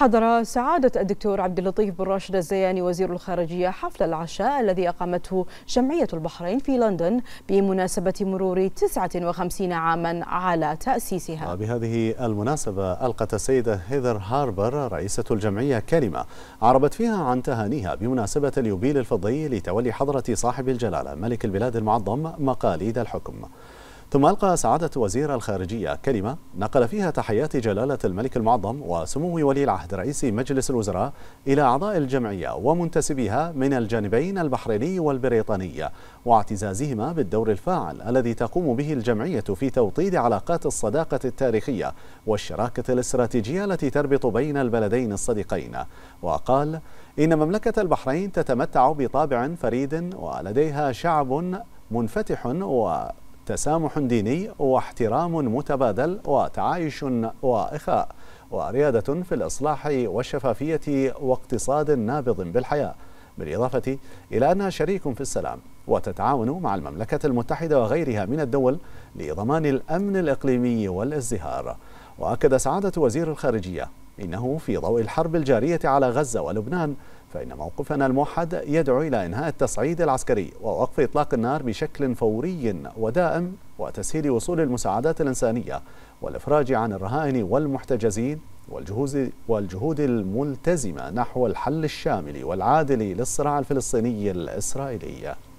حضر سعادة الدكتور عبد اللطيف بن راشد الزياني وزير الخارجية حفل العشاء الذي أقامته جمعية البحرين في لندن بمناسبة مرور 59 عاما على تأسيسها وبهذه المناسبة ألقت السيدة هيذر هاربر رئيسة الجمعية كلمة عربت فيها عن تهانيها بمناسبة اليوبيل الفضي لتولي حضرة صاحب الجلالة ملك البلاد المعظم مقاليد الحكم ثم ألقى سعادة وزير الخارجية كلمة نقل فيها تحيات جلالة الملك المعظم وسمو ولي العهد رئيس مجلس الوزراء إلى أعضاء الجمعية ومنتسبيها من الجانبين البحريني والبريطاني واعتزازهما بالدور الفاعل الذي تقوم به الجمعية في توطيد علاقات الصداقة التاريخية والشراكة الاستراتيجية التي تربط بين البلدين الصديقين وقال إن مملكة البحرين تتمتع بطابع فريد ولديها شعب منفتح و تسامح ديني واحترام متبادل وتعايش وإخاء وريادة في الإصلاح والشفافية واقتصاد نابض بالحياة بالإضافة إلى أنها شريك في السلام وتتعاون مع المملكة المتحدة وغيرها من الدول لضمان الأمن الإقليمي والازدهار وأكد سعادة وزير الخارجية إنه في ضوء الحرب الجارية على غزة ولبنان فإن موقفنا الموحد يدعو إلى إنهاء التصعيد العسكري ووقف إطلاق النار بشكل فوري ودائم وتسهيل وصول المساعدات الإنسانية والإفراج عن الرهائن والمحتجزين والجهود, والجهود الملتزمة نحو الحل الشامل والعادل للصراع الفلسطيني الإسرائيلي